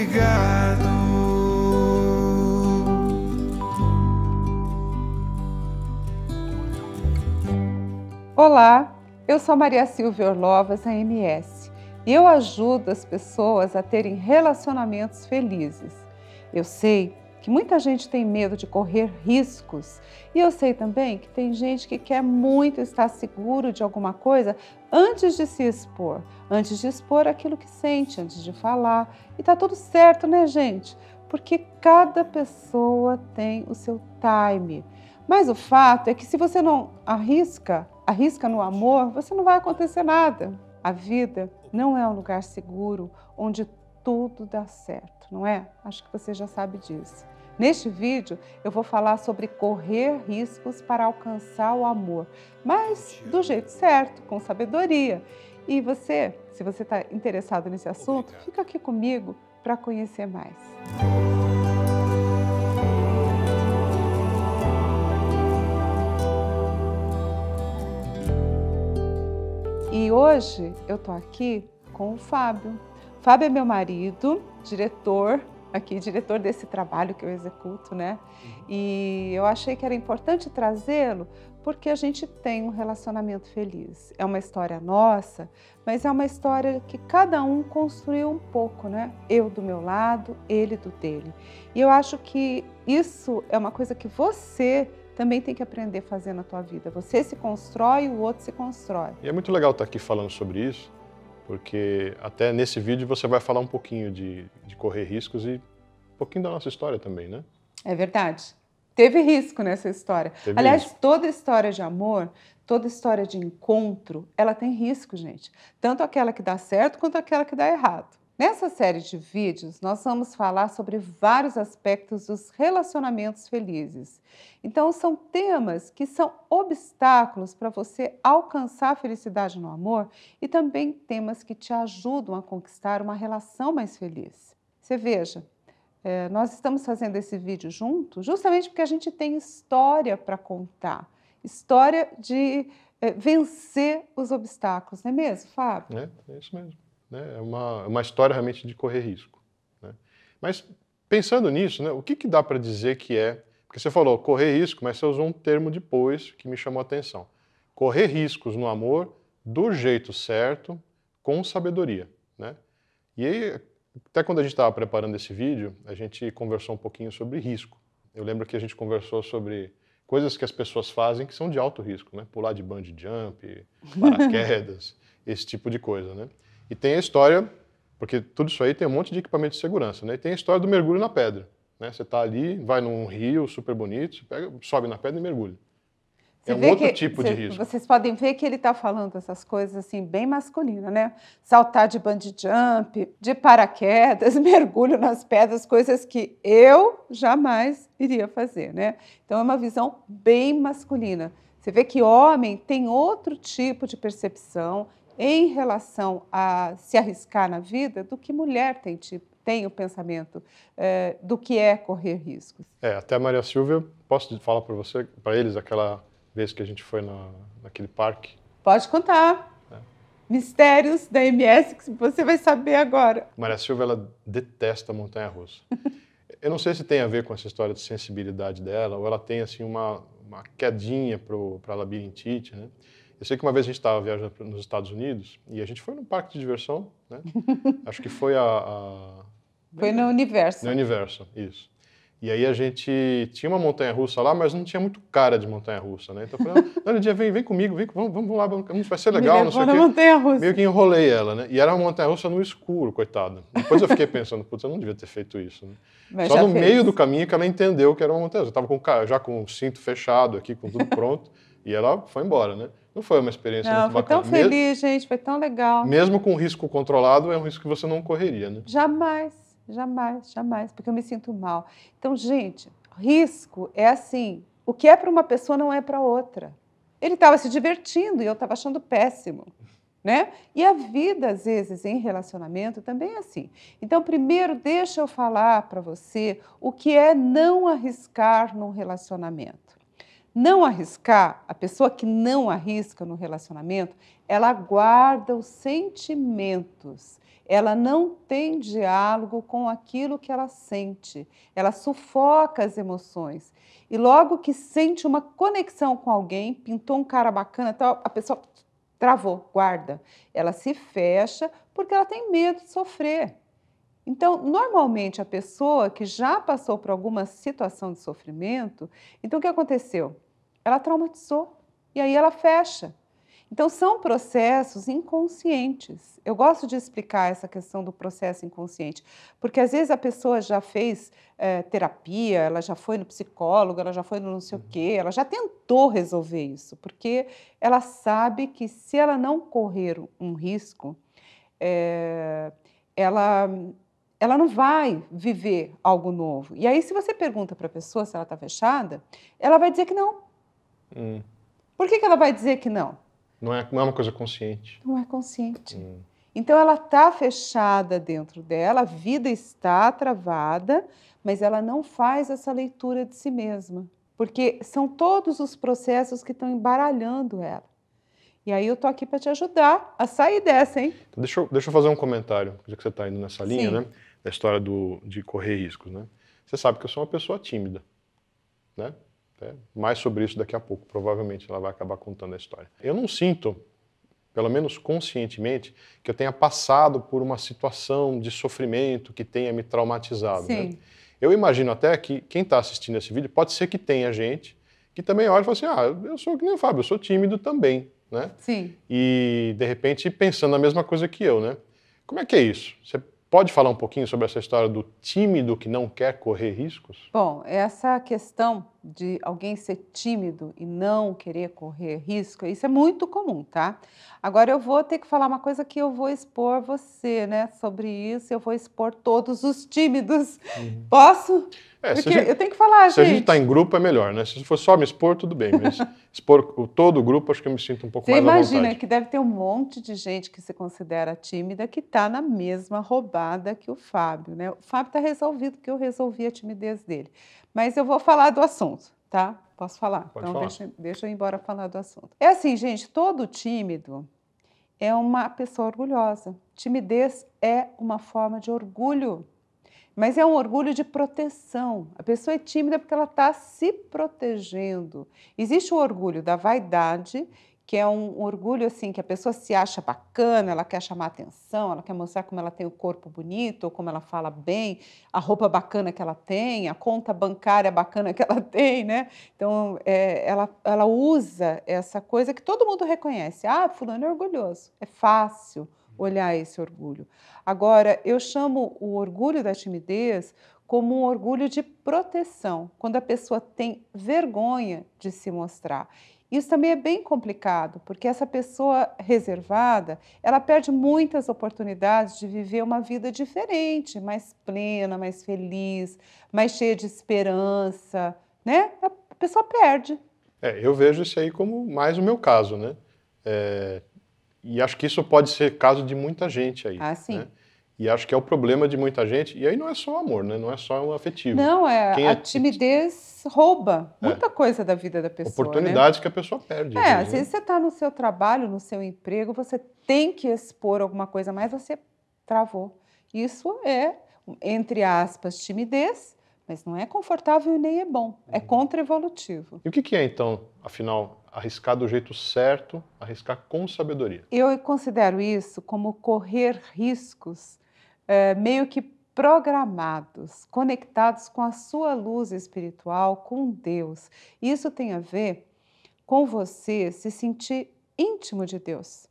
obrigado. Olá, eu sou Maria Silvia Orlovas, AMS, e eu ajudo as pessoas a terem relacionamentos felizes. Eu sei que muita gente tem medo de correr riscos. E eu sei também que tem gente que quer muito estar seguro de alguma coisa antes de se expor, antes de expor aquilo que sente, antes de falar. E tá tudo certo, né, gente? Porque cada pessoa tem o seu time. Mas o fato é que se você não arrisca, arrisca no amor, você não vai acontecer nada. A vida não é um lugar seguro onde tudo dá certo, não é? Acho que você já sabe disso. Neste vídeo eu vou falar sobre correr riscos para alcançar o amor, mas do jeito certo, com sabedoria. E você, se você está interessado nesse assunto, fica aqui comigo para conhecer mais. E hoje eu tô aqui com o Fábio. Fábio é meu marido, diretor aqui, diretor desse trabalho que eu executo, né? Uhum. E eu achei que era importante trazê-lo porque a gente tem um relacionamento feliz. É uma história nossa, mas é uma história que cada um construiu um pouco, né? Eu do meu lado, ele do dele. E eu acho que isso é uma coisa que você também tem que aprender a fazer na tua vida. Você se constrói, o outro se constrói. E é muito legal estar aqui falando sobre isso, porque até nesse vídeo você vai falar um pouquinho de, de correr riscos e um pouquinho da nossa história também, né? É verdade. Teve risco nessa história. Teve Aliás, risco. toda história de amor, toda história de encontro, ela tem risco, gente. Tanto aquela que dá certo quanto aquela que dá errado. Nessa série de vídeos, nós vamos falar sobre vários aspectos dos relacionamentos felizes. Então, são temas que são obstáculos para você alcançar a felicidade no amor e também temas que te ajudam a conquistar uma relação mais feliz. Você veja, é, nós estamos fazendo esse vídeo junto justamente porque a gente tem história para contar história de é, vencer os obstáculos, não é mesmo, Fábio? É, é isso mesmo. Né? É uma, é uma história realmente de correr risco. Né? Mas pensando nisso, né, o que, que dá para dizer que é? Porque você falou correr risco, mas você usou um termo depois que me chamou a atenção. Correr riscos no amor do jeito certo, com sabedoria. Né? E aí, até quando a gente estava preparando esse vídeo, a gente conversou um pouquinho sobre risco. Eu lembro que a gente conversou sobre coisas que as pessoas fazem que são de alto risco, né? Pular de bungee jump, paraquedas, esse tipo de coisa, né? E tem a história, porque tudo isso aí tem um monte de equipamento de segurança, né? E tem a história do mergulho na pedra. Né? Você está ali, vai num rio super bonito, pega, sobe na pedra e mergulha. Você é um outro que, tipo cê, de risco. Vocês podem ver que ele está falando essas coisas assim bem masculina, né? Saltar de bungee jump, de paraquedas, mergulho nas pedras, coisas que eu jamais iria fazer, né? Então é uma visão bem masculina. Você vê que homem tem outro tipo de percepção em relação a se arriscar na vida do que mulher tem, tem o pensamento é, do que é correr riscos. É, até a Maria Silvia, posso falar para você, para eles, aquela vez que a gente foi na, naquele parque? Pode contar. É. Mistérios da MS que você vai saber agora. Maria Silvia, ela detesta montanha-russa. Eu não sei se tem a ver com essa história de sensibilidade dela, ou ela tem assim uma, uma quedinha para a labirintite, né? Eu sei que uma vez a gente estava viajando nos Estados Unidos e a gente foi num parque de diversão, né? Acho que foi a... a... Foi na Universo. Na Universo, isso. E aí a gente tinha uma montanha-russa lá, mas não tinha muito cara de montanha-russa, né? Então eu falei, ah, olha, dia vem, vem comigo, vem, vamos, vamos lá, vamos, vai ser legal, Me não sei o quê. Meio que enrolei ela, né? E era uma montanha-russa no escuro, coitada. Depois eu fiquei pensando, putz, eu não devia ter feito isso. Né? Mas Só no fez. meio do caminho que ela entendeu que era uma montanha-russa. Eu estava já com o cinto fechado aqui, com tudo pronto. E ela foi embora, né? Não foi uma experiência não, muito foi bacana. Foi tão feliz, Mes... gente, foi tão legal. Mesmo com risco controlado, é um risco que você não correria, né? Jamais, jamais, jamais, porque eu me sinto mal. Então, gente, risco é assim, o que é para uma pessoa não é para outra. Ele estava se divertindo e eu estava achando péssimo. Né? E a vida, às vezes, em relacionamento também é assim. Então, primeiro, deixa eu falar para você o que é não arriscar num relacionamento. Não arriscar, a pessoa que não arrisca no relacionamento, ela guarda os sentimentos, ela não tem diálogo com aquilo que ela sente, ela sufoca as emoções. E logo que sente uma conexão com alguém, pintou um cara bacana, tal, a pessoa travou, guarda. Ela se fecha porque ela tem medo de sofrer. Então, normalmente a pessoa que já passou por alguma situação de sofrimento, então o que aconteceu? Ela traumatizou e aí ela fecha. Então são processos inconscientes. Eu gosto de explicar essa questão do processo inconsciente, porque às vezes a pessoa já fez é, terapia, ela já foi no psicólogo, ela já foi no não sei o quê, uhum. ela já tentou resolver isso, porque ela sabe que se ela não correr um risco, é, ela ela não vai viver algo novo. E aí, se você pergunta para a pessoa se ela está fechada, ela vai dizer que não, Hum. Por que, que ela vai dizer que não? Não é, não é uma coisa consciente. Não é consciente. Hum. Então ela está fechada dentro dela, a vida está travada, mas ela não faz essa leitura de si mesma, porque são todos os processos que estão embaralhando ela. E aí eu tô aqui para te ajudar a sair dessa, hein? Então, deixa, eu, deixa eu fazer um comentário, já que você está indo nessa linha, Sim. né? Da história do, de correr riscos, né? Você sabe que eu sou uma pessoa tímida, né? Né? Mais sobre isso daqui a pouco, provavelmente ela vai acabar contando a história. Eu não sinto, pelo menos conscientemente, que eu tenha passado por uma situação de sofrimento que tenha me traumatizado. Né? Sim. Né? Eu imagino até que quem está assistindo esse vídeo pode ser que tenha gente que também olha e fala assim: ah, eu sou que nem o Fábio, eu sou tímido também. Né? Sim. E de repente pensando a mesma coisa que eu, né? Como é que é isso? Você Pode falar um pouquinho sobre essa história do tímido que não quer correr riscos? Bom, essa questão de alguém ser tímido e não querer correr risco, isso é muito comum, tá? Agora eu vou ter que falar uma coisa que eu vou expor você, né, sobre isso, eu vou expor todos os tímidos. Uhum. Posso? É, Porque gente, eu tenho que falar, se gente. Se a gente está em grupo, é melhor, né? Se for só me expor, tudo bem. Mas expor o, todo o grupo, acho que eu me sinto um pouco você mais imagina à vontade. que deve ter um monte de gente que se considera tímida que está na mesma roubada que o Fábio, né? O Fábio está resolvido, que eu resolvi a timidez dele. Mas eu vou falar do assunto, tá? Posso falar? Pode então falar. Deixa, deixa eu ir embora falar do assunto. É assim, gente, todo tímido é uma pessoa orgulhosa. Timidez é uma forma de orgulho mas é um orgulho de proteção. A pessoa é tímida porque ela está se protegendo. Existe o orgulho da vaidade, que é um orgulho assim que a pessoa se acha bacana, ela quer chamar atenção, ela quer mostrar como ela tem o corpo bonito, ou como ela fala bem, a roupa bacana que ela tem, a conta bancária bacana que ela tem, né? Então é, ela, ela usa essa coisa que todo mundo reconhece. Ah, fulano é orgulhoso, é fácil olhar esse orgulho. Agora, eu chamo o orgulho da timidez como um orgulho de proteção, quando a pessoa tem vergonha de se mostrar. Isso também é bem complicado, porque essa pessoa reservada, ela perde muitas oportunidades de viver uma vida diferente, mais plena, mais feliz, mais cheia de esperança, né? A pessoa perde. É, eu vejo isso aí como mais o meu caso, né? É, e acho que isso pode ser caso de muita gente aí. Ah, sim. Né? E acho que é o problema de muita gente. E aí não é só amor, né? Não é só o afetivo. Não, é Quem a é... timidez rouba é. muita é. coisa da vida da pessoa. Né? Oportunidades né? que a pessoa perde. É, às né? vezes você está no seu trabalho, no seu emprego, você tem que expor alguma coisa, mas você travou. Isso é, entre aspas, timidez mas não é confortável e nem é bom, é uhum. é contra-evolutivo. E o que é, então, afinal, arriscar do jeito certo, arriscar com sabedoria? Eu considero isso como correr riscos é, meio que programados, conectados com a sua luz espiritual, com Deus. Isso tem a ver com você se sentir íntimo de Deus.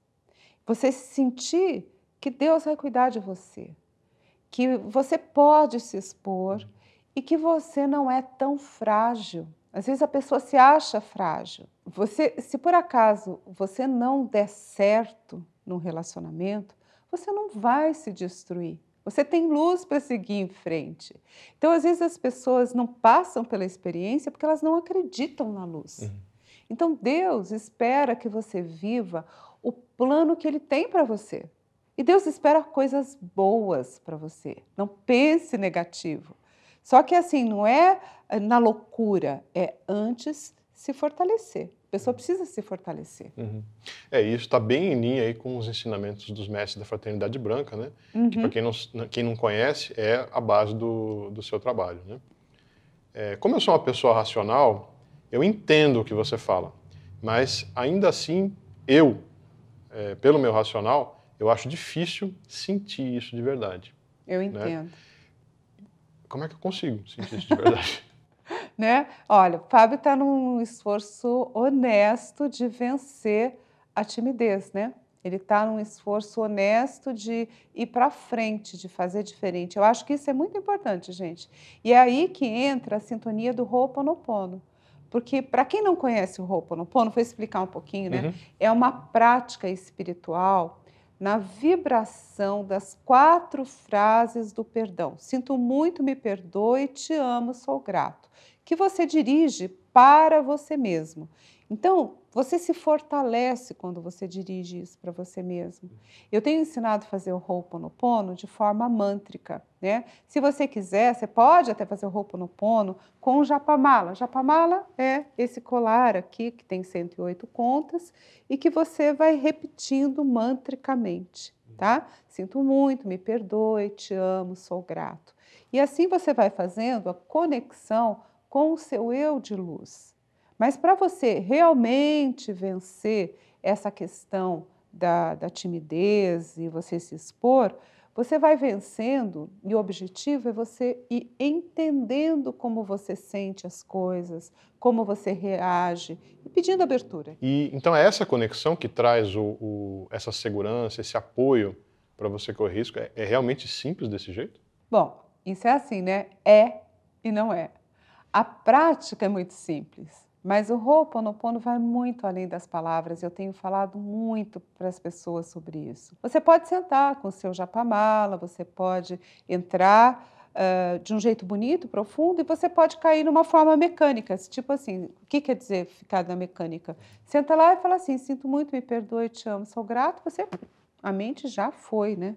Você se sentir que Deus vai cuidar de você, que você pode se expor, uhum e que você não é tão frágil. Às vezes a pessoa se acha frágil. Você, se por acaso você não der certo num relacionamento, você não vai se destruir. Você tem luz para seguir em frente. Então, às vezes as pessoas não passam pela experiência porque elas não acreditam na luz. Uhum. Então, Deus espera que você viva o plano que Ele tem para você. E Deus espera coisas boas para você. Não pense negativo. Só que assim, não é eh, na loucura, é antes se fortalecer. A pessoa precisa se fortalecer. Uhum. É, isso está bem em linha aí com os ensinamentos dos mestres da Fraternidade Branca, né? Uhum. Que, para quem não, né, quem não conhece, é a base do, do seu trabalho, né? É, como eu sou uma pessoa racional, eu entendo o que você fala, mas ainda assim, eu, é, pelo meu racional, eu acho difícil sentir isso de verdade. Eu né? entendo. Né? como é que eu consigo sentir isso de verdade? né? Olha, o Fábio está num esforço honesto de vencer a timidez, né? Ele está num esforço honesto de ir para frente, de fazer diferente. Eu acho que isso é muito importante, gente. E é aí que entra a sintonia do Ho'oponopono. Porque, para quem não conhece o Ho'oponopono, vou explicar um pouquinho, né? Uhum. É uma prática espiritual na vibração das quatro frases do perdão. Sinto muito, me perdoe, te amo, sou grato. Que você dirige para você mesmo. Então, você se fortalece quando você dirige isso para você mesmo. Eu tenho ensinado a fazer o Ho'oponopono de forma mântrica, né? Se você quiser, você pode até fazer o Ho'oponopono com o japamala. Japamala é esse colar aqui que tem 108 contas e que você vai repetindo mantricamente, tá? Sinto muito, me perdoe, te amo, sou grato. E assim você vai fazendo a conexão com o seu eu de luz. Mas para você realmente vencer essa questão da, da, timidez e você se expor, você vai vencendo e o objetivo é você ir entendendo como você sente as coisas, como você reage e pedindo abertura. E então é essa conexão que traz o, o, essa segurança, esse apoio para você correr risco. É, é realmente simples desse jeito? Bom, isso é assim, né? É e não é. A prática é muito simples, mas o Ho'oponopono vai muito além das palavras. Eu tenho falado muito para as pessoas sobre isso. Você pode sentar com o seu japamala, você pode entrar Uh, de um jeito bonito, profundo, e você pode cair numa forma mecânica. Tipo assim, o que quer dizer ficar na mecânica? Senta lá e fala assim: sinto muito, me perdoe, te amo, sou grato. Você, a mente já foi, né?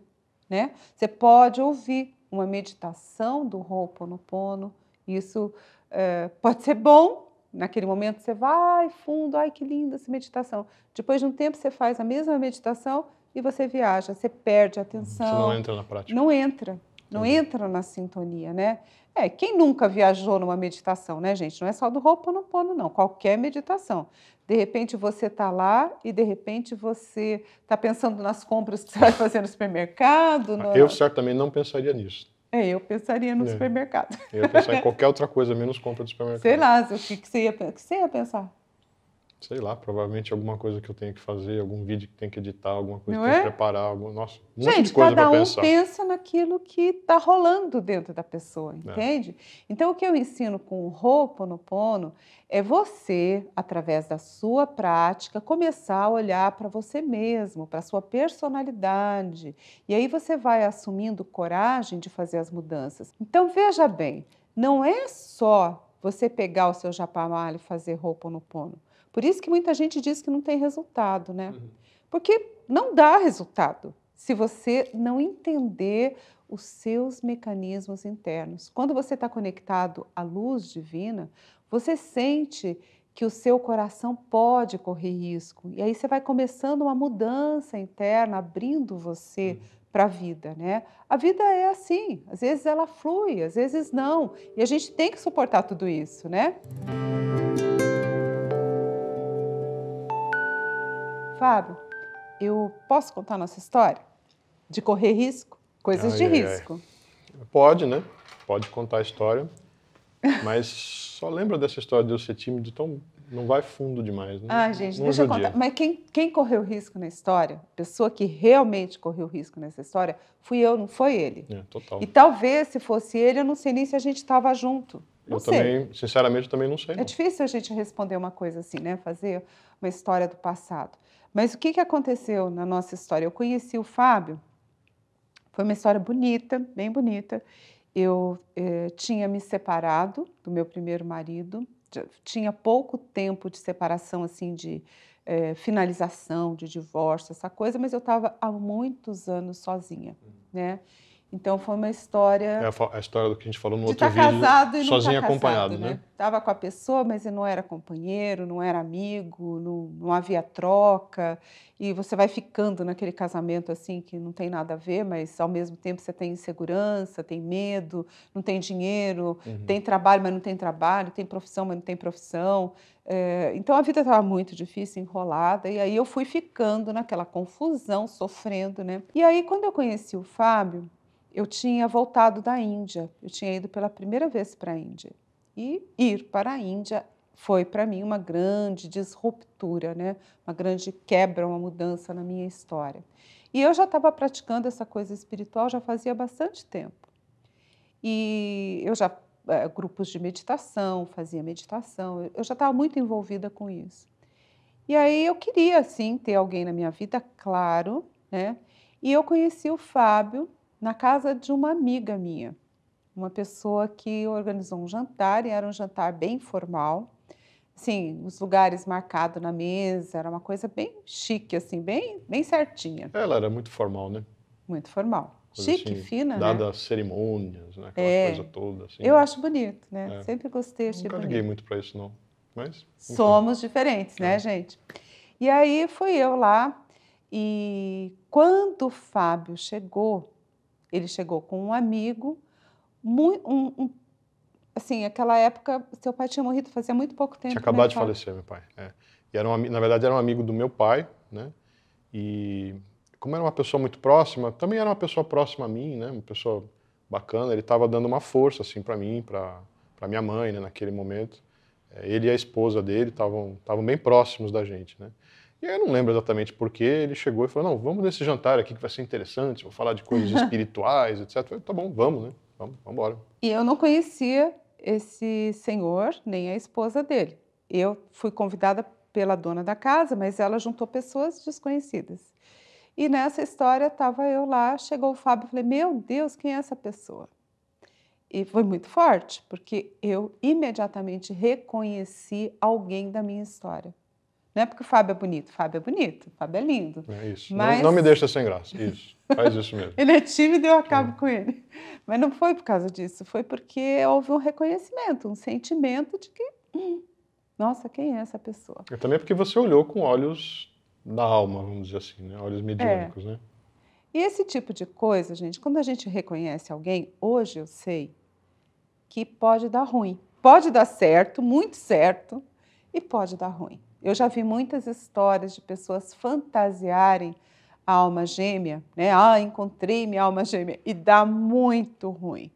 né? Você pode ouvir uma meditação do Ho'oponopono. Isso eh, pode ser bom, naquele momento você vai fundo, ai que linda essa meditação. Depois de um tempo você faz a mesma meditação e você viaja, você perde a uhum. atenção. Você não entra na prática. Não entra, não entra na sintonia, né? É, quem nunca viajou numa meditação, né, gente? Não é só do roupa no pono, não. Qualquer meditação. De repente você está lá e de repente você está pensando nas compras que você vai fazer no supermercado. No... Eu certamente não pensaria nisso. É, eu pensaria no é. supermercado. Eu ia pensar em qualquer outra coisa, menos compra do supermercado. Sei lá, o que, que, você, ia, que você ia pensar? sei lá, provavelmente alguma coisa que eu tenho que fazer, algum vídeo que tem que editar, alguma coisa Não que é? tem que preparar, algum, nossa, um Gente, de coisa cada um pensar. pensa naquilo que está rolando dentro da pessoa, é. entende? É. Então, o que eu ensino com o Ho'oponopono é você, através da sua prática, começar a olhar para você mesmo, para sua personalidade, e aí você vai assumindo coragem de fazer as mudanças. Então, veja bem, não é só você pegar o seu japamalho e fazer roupa no pono. Por isso que muita gente diz que não tem resultado, né? Uhum. Porque não dá resultado se você não entender os seus mecanismos internos. Quando você está conectado à luz divina, você sente que o seu coração pode correr risco. E aí você vai começando uma mudança interna, abrindo você uhum. para a vida, né? A vida é assim, às vezes ela flui, às vezes não, e a gente tem que suportar tudo isso, né? Uhum. Fábio, eu posso contar nossa história? De correr risco? Coisas ai, de ai, risco. Ai. Pode, né? Pode contar a história. Mas só lembra dessa história de eu ser tímido então Não vai fundo demais, né? Ah, gente, não deixa eu contar. Mas quem, quem correu risco na história, pessoa que realmente correu risco nessa história, fui eu, não foi ele. É, total. E talvez, se fosse ele, eu não sei nem se a gente estava junto. Não eu sei. também, sinceramente, também não sei. É não. difícil a gente responder uma coisa assim, né? Fazer uma história do passado. Mas o que, que aconteceu na nossa história? Eu conheci o Fábio, foi uma história bonita, bem bonita. Eu eh, tinha me separado do meu primeiro marido, tinha pouco tempo de separação, assim, de eh, finalização, de divórcio, essa coisa, mas eu estava há muitos anos sozinha, uhum. né? Então foi uma história. É a, história do que a gente falou no outro tá vídeo. Casado e sozinho tá Sozinho acompanhado, né? né? Tava com a pessoa, mas ele não era companheiro, não era amigo, não, não havia troca. E você vai ficando naquele casamento assim que não tem nada a ver, mas ao mesmo tempo você tem insegurança, tem medo, não tem dinheiro, uhum. tem trabalho, mas não tem trabalho, tem profissão, mas não tem profissão. É, então a vida estava muito difícil, enrolada, e aí eu fui ficando naquela confusão, sofrendo, né? E aí quando eu conheci o Fábio, eu tinha voltado da Índia, eu tinha ido pela primeira vez para a Índia. E ir para a Índia foi para mim uma grande disruptura, né? uma grande quebra, uma mudança na minha história. E eu já estava praticando essa coisa espiritual já fazia bastante tempo. E eu já, é, grupos de meditação, fazia meditação, eu já estava muito envolvida com isso. E aí eu queria, assim, ter alguém na minha vida, claro, né? E eu conheci o Fábio, na casa de uma amiga minha, uma pessoa que organizou um jantar e era um jantar bem formal. Sim, os lugares marcados na mesa, era uma coisa bem chique, assim, bem, bem certinha. É, ela era muito formal, né? Muito formal. Coisa chique, assim, fina, né? dada né? as cerimônias, né? Aquela é. coisa toda, assim. Eu né? acho bonito, né? É. Sempre gostei, achei Nunca liguei muito para isso, não. Mas... Somos diferentes, né, é. gente? E aí fui eu lá e quando o Fábio chegou, ele chegou com um amigo, muito, um, um, assim, aquela época, seu pai tinha morrido fazia muito pouco tempo. Tinha né, acabado né, de pai? falecer, meu pai. É. E era um, na verdade, era um amigo do meu pai, né? E como era uma pessoa muito próxima, também era uma pessoa próxima a mim, né? Uma pessoa bacana. Ele estava dando uma força, assim, para mim, para minha mãe, né? Naquele momento. É, ele e a esposa dele estavam bem próximos da gente, né? E aí eu não lembro exatamente que ele chegou e falou, não, vamos nesse jantar aqui que vai ser interessante, vou falar de coisas espirituais, etc. Eu falei, tá bom, vamos, né? Vamos, vamos embora. E eu não conhecia esse senhor, nem a esposa dele. Eu fui convidada pela dona da casa, mas ela juntou pessoas desconhecidas. E nessa história estava eu lá, chegou o Fábio e falei: Meu Deus, quem é essa pessoa? E foi muito forte, porque eu imediatamente reconheci alguém da minha história. Não é porque o Fábio é bonito. Fábio é bonito, Fábio é lindo. É isso. Mas... Não, não, me deixa sem graça. Isso. Faz isso mesmo. ele é tímido e eu acabo é. com ele. Mas não foi por causa disso. Foi porque houve um reconhecimento, um sentimento de que, hum, nossa, quem é essa pessoa? É também porque você olhou com olhos da alma, vamos dizer assim, né? olhos mediúnicos, é. né? E esse tipo de coisa, gente, quando a gente reconhece alguém, hoje eu sei que pode dar ruim. Pode dar certo, muito certo, e pode dar ruim. Eu já vi muitas histórias de pessoas fantasiarem a alma gêmea, né? Ah, encontrei minha alma gêmea e dá muito ruim.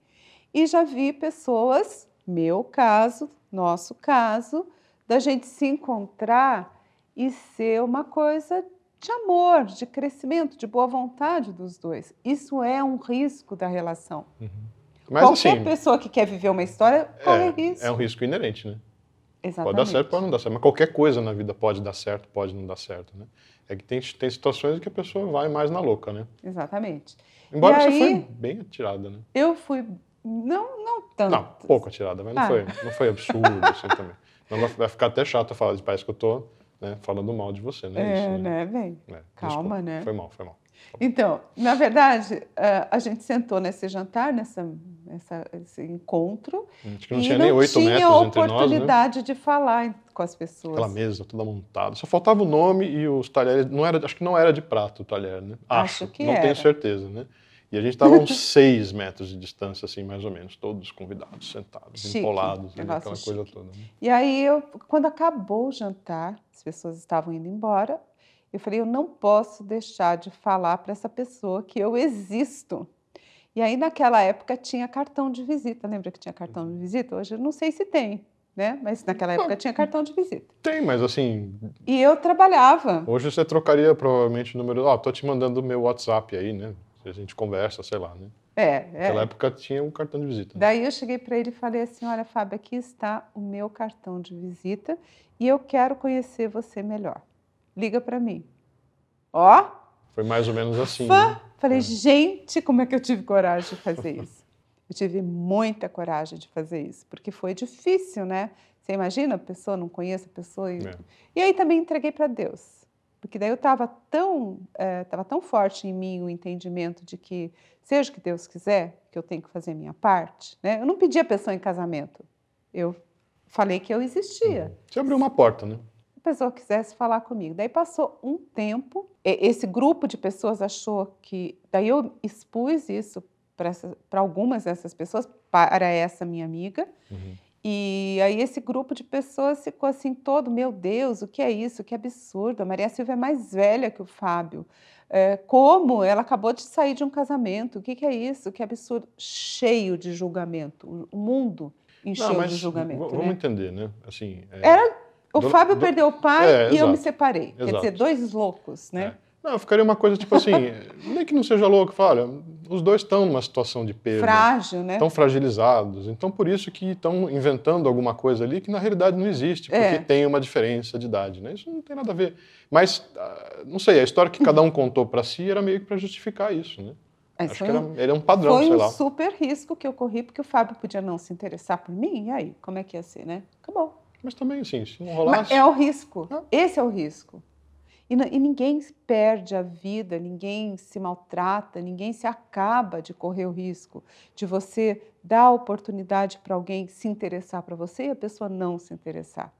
E já vi pessoas, meu caso, nosso caso, da gente se encontrar e ser uma coisa de amor, de crescimento, de boa vontade dos dois. Isso é um risco da relação. Uhum. Mas, Qualquer assim, pessoa que quer viver uma história corre é, risco. É um risco inerente, né? Exatamente. Pode dar certo, pode não dar certo. Mas qualquer coisa na vida pode dar certo, pode não dar certo, né? É que tem, tem situações que a pessoa vai mais na louca, né? Exatamente. Embora e você aí, foi bem atirada, né? Eu fui... Não, não tanto. Não, pouco atirada, mas ah. não, foi, não foi absurdo assim também. Não, vai ficar até chato falar, de parece que eu tô né, falando mal de você, né? É, isso, né? né, velho? É, Calma, desculpa. né? Foi mal, foi mal. Então, na verdade, a gente sentou nesse jantar, nessa, nessa esse encontro, que não e tinha não nem 8 tinha oportunidade nós, né? de falar com as pessoas. Aquela mesa toda montada. Só faltava o nome e os talheres. Não era, acho que não era de prato o talher, né? Acho, acho que não era. tenho certeza, né? E a gente estava a uns seis metros de distância, assim, mais ou menos, todos convidados, sentados, chique, empolados, ali, né? aquela chique. coisa toda. Né? E aí, eu, quando acabou o jantar, as pessoas estavam indo embora, eu falei, eu não posso deixar de falar para essa pessoa que eu existo. E aí, naquela época, tinha cartão de visita. Lembra que tinha cartão de uhum. visita? Hoje eu não sei se tem, né? Mas naquela época tinha cartão de visita. Tem, mas assim. E eu trabalhava. Hoje você trocaria provavelmente o número. Ó, oh, tô te mandando o meu WhatsApp aí, né? A gente conversa, sei lá, né? É, é. Naquela época tinha um cartão de visita. Né? Daí eu cheguei para ele e falei assim: olha, Fábio, aqui está o meu cartão de visita e eu quero conhecer você melhor liga para mim. Ó. Foi mais ou menos assim. Né? Falei, é. gente, como é que eu tive coragem de fazer isso? eu tive muita coragem de fazer isso, porque foi difícil, né? Você imagina a pessoa, não conhece a pessoa. E, é. e aí também entreguei para Deus. Porque daí eu estava tão, é, tão forte em mim o entendimento de que, seja o que Deus quiser, que eu tenho que fazer a minha parte. Né? Eu não pedi a pessoa em casamento. Eu falei que eu existia. Uhum. Você abriu uma porta, né? pessoa quisesse falar comigo. Daí passou um tempo, esse grupo de pessoas achou que. Daí eu expus isso para algumas dessas pessoas, para essa minha amiga. Uhum. E aí esse grupo de pessoas ficou assim todo, meu Deus, o que é isso? Que absurdo! A Maria Silva é mais velha que o Fábio. É, como? Ela acabou de sair de um casamento. O que, que é isso? Que absurdo! Cheio de julgamento. O mundo encheu Não, mas de julgamento. Vamos né? entender, né? Assim, é... Era o do, Fábio do... perdeu o pai é, e exato. eu me separei. Exato. Quer dizer, dois loucos, né? É. Não, ficaria uma coisa tipo assim, nem que não seja louco, fala, os dois estão numa situação de peso. Frágil, né? Estão fragilizados. Então, por isso que estão inventando alguma coisa ali que na realidade não existe, porque é. tem uma diferença de idade, né? Isso não tem nada a ver. Mas, ah, não sei, a história que cada um contou para si era meio que para justificar isso, né? Mas Acho que era, é um, era é um padrão, foi sei um super risco que eu corri, porque o Fábio podia não se interessar por mim, e aí? Como é que ia ser, né? Acabou. Mas também, assim, se não rolasse... Mas é o risco. Ah. Esse é o risco. E, e ninguém perde a vida, ninguém se maltrata, ninguém se acaba de correr o risco de você dar a oportunidade para alguém se interessar para você e a pessoa não se interessar.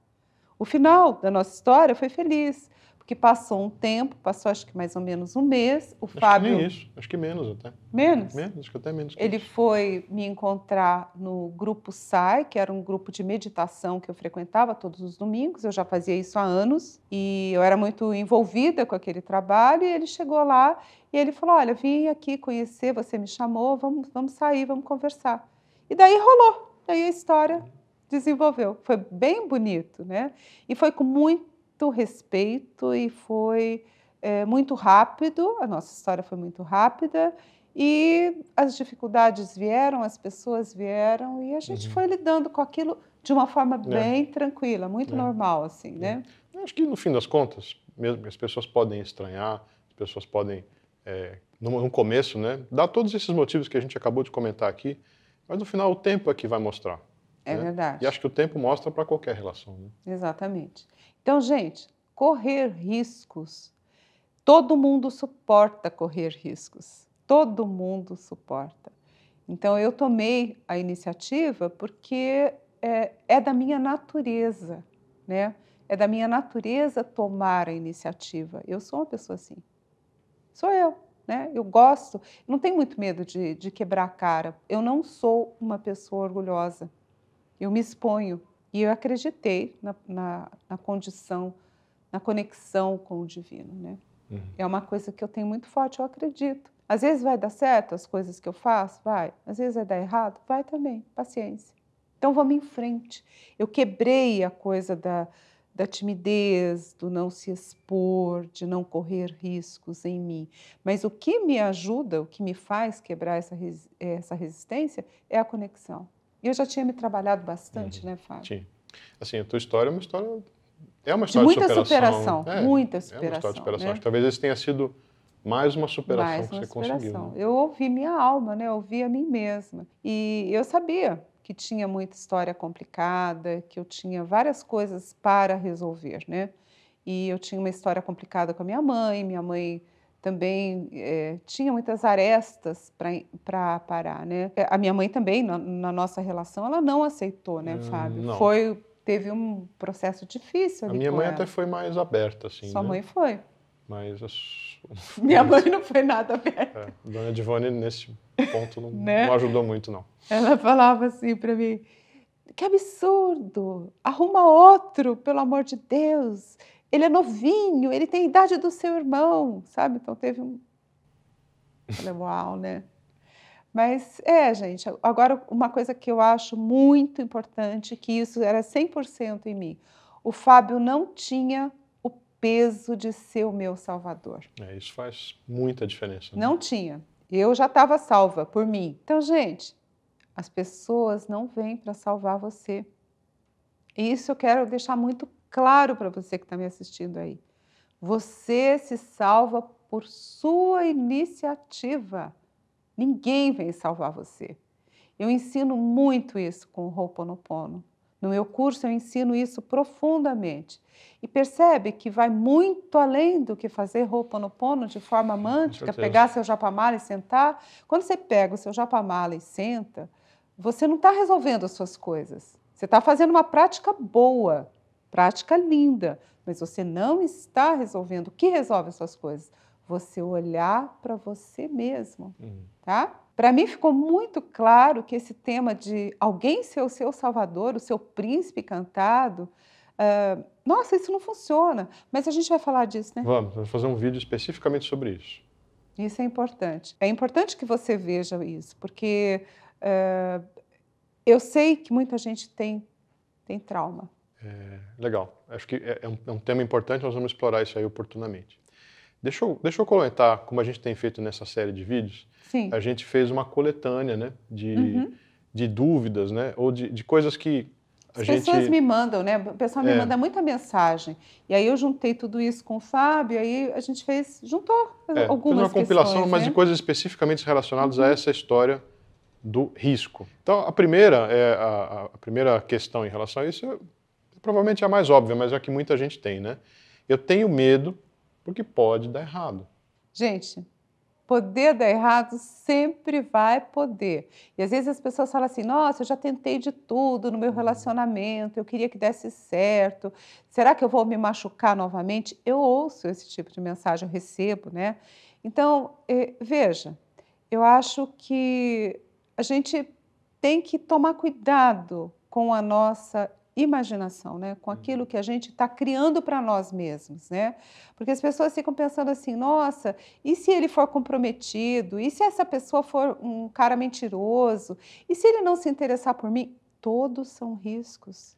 O final da nossa história foi feliz, porque passou um tempo, passou acho que mais ou menos um mês. O acho Fábio. Que isso, acho que menos até. Menos? Menos, acho que até menos. Que ele isso. foi me encontrar no grupo SAI, que era um grupo de meditação que eu frequentava todos os domingos. Eu já fazia isso há anos e eu era muito envolvida com aquele trabalho. E ele chegou lá e ele falou: Olha, vim aqui conhecer, você me chamou, vamos, vamos sair, vamos conversar. E daí rolou, daí a história uhum. desenvolveu. Foi bem bonito, né? E foi com muito muito respeito e foi é, muito rápido. A nossa história foi muito rápida e as dificuldades vieram, as pessoas vieram e a gente uhum. foi lidando com aquilo de uma forma é. bem é. tranquila, muito é. normal, assim, é. né? Eu acho que no fim das contas, mesmo as pessoas podem estranhar, as pessoas podem, é, no, no começo, né, dar todos esses motivos que a gente acabou de comentar aqui, mas no final o tempo é que vai mostrar. É né? verdade. E acho que o tempo mostra para qualquer relação. Né? Exatamente. Então, gente, correr riscos. Todo mundo suporta correr riscos. Todo mundo suporta. Então, eu tomei a iniciativa porque é, é da minha natureza, né? É da minha natureza tomar a iniciativa. Eu sou uma pessoa assim. Sou eu, né? Eu gosto, não tenho muito medo de, de quebrar a cara. Eu não sou uma pessoa orgulhosa. Eu me exponho e eu acreditei na, na, na condição, na conexão com o divino, né? Uhum. É uma coisa que eu tenho muito forte, eu acredito. Às vezes vai dar certo as coisas que eu faço, vai. Às vezes vai dar errado, vai também. Paciência. Então vamos em frente. Eu quebrei a coisa da, da timidez, do não se expor, de não correr riscos em mim. Mas o que me ajuda, o que me faz quebrar essa, essa resistência é a conexão. E eu já tinha me trabalhado bastante, uhum. né, Fábio? Sim. Assim, a tua história é uma história. É uma história de, muita de superação. superação. É, muita superação. É uma história de superação. Né? Talvez esse tenha sido mais uma superação mais uma que você superação. conseguiu. Né? Eu ouvi minha alma, né? Eu ouvi a mim mesma. E eu sabia que tinha muita história complicada, que eu tinha várias coisas para resolver, né? E eu tinha uma história complicada com a minha mãe, minha mãe também é, tinha muitas arestas para parar, né? É, a minha mãe também, na, na, nossa relação, ela não aceitou, né, hum, Fábio? Não. Foi, teve um processo difícil ali A minha mãe ela. até foi mais aberta, assim, Sua né? mãe foi. Mas... As... Minha mãe não foi nada aberta. É, Dona Divone, nesse ponto, não, né? não ajudou muito, não. Ela falava assim para mim, que absurdo, arruma outro, pelo amor de Deus ele é novinho, ele tem a idade do seu irmão, sabe? Então teve um. Falei, uau, né? Mas é, gente, agora uma coisa que eu acho muito importante, que isso era 100% em mim. O Fábio não tinha o peso de ser o meu salvador. É, isso faz muita diferença. Né? Não tinha. Eu já estava salva por mim. Então, gente, as pessoas não vêm para salvar você. E isso eu quero deixar muito claro para você que está me assistindo aí. Você se salva por sua iniciativa. Ninguém vem salvar você. Eu ensino muito isso com o Ho'oponopono. No meu curso eu ensino isso profundamente. E percebe que vai muito além do que fazer Ho'oponopono de forma mântica, pegar seu japamala e sentar. Quando você pega o seu japamala e senta, você não está resolvendo as suas coisas. Você está fazendo uma prática boa prática linda, mas você não está resolvendo. O que resolve essas coisas? Você olhar para você mesmo, uhum. tá? Para mim ficou muito claro que esse tema de alguém ser o seu salvador, o seu príncipe cantado, uh, eh, nossa, isso não funciona. Mas a gente vai falar disso, né? Vamos, vamos fazer um vídeo especificamente sobre isso. Isso é importante. É importante que você veja isso, porque uh, eu sei que muita gente tem, tem trauma. É, legal. Acho que é, é um, é um, tema importante, nós vamos explorar isso aí oportunamente. Deixa eu, deixa eu comentar, como a gente tem feito nessa série de vídeos, Sim. a gente fez uma coletânea né, de, uhum. de dúvidas, né, ou de, de coisas que a As gente... pessoas me mandam, né? O pessoal me é. manda muita mensagem. E aí eu juntei tudo isso com o Fábio, aí a gente fez, juntou é, algumas fez uma compilação, questões, mas né? de coisas especificamente relacionadas uhum. a essa história do risco. Então, a primeira, é, a, a primeira questão em relação a isso é provavelmente é a mais óbvia, mas é a que muita gente tem, né? Eu tenho medo porque pode dar errado. Gente, poder dar errado sempre vai poder. E às vezes as pessoas falam assim: nossa, eu já tentei de tudo no meu uhum. relacionamento, eu queria que desse certo, será que eu vou me machucar novamente? Eu ouço esse tipo de mensagem, eu recebo, né? Então, eh, veja, eu acho que a gente tem que tomar cuidado com a nossa imaginação, né? com uhum. aquilo que a gente está criando para nós mesmos. Né? Porque as pessoas ficam pensando assim: nossa, e se ele for comprometido? E se essa pessoa for um cara mentiroso? E se ele não se interessar por mim? Todos são riscos.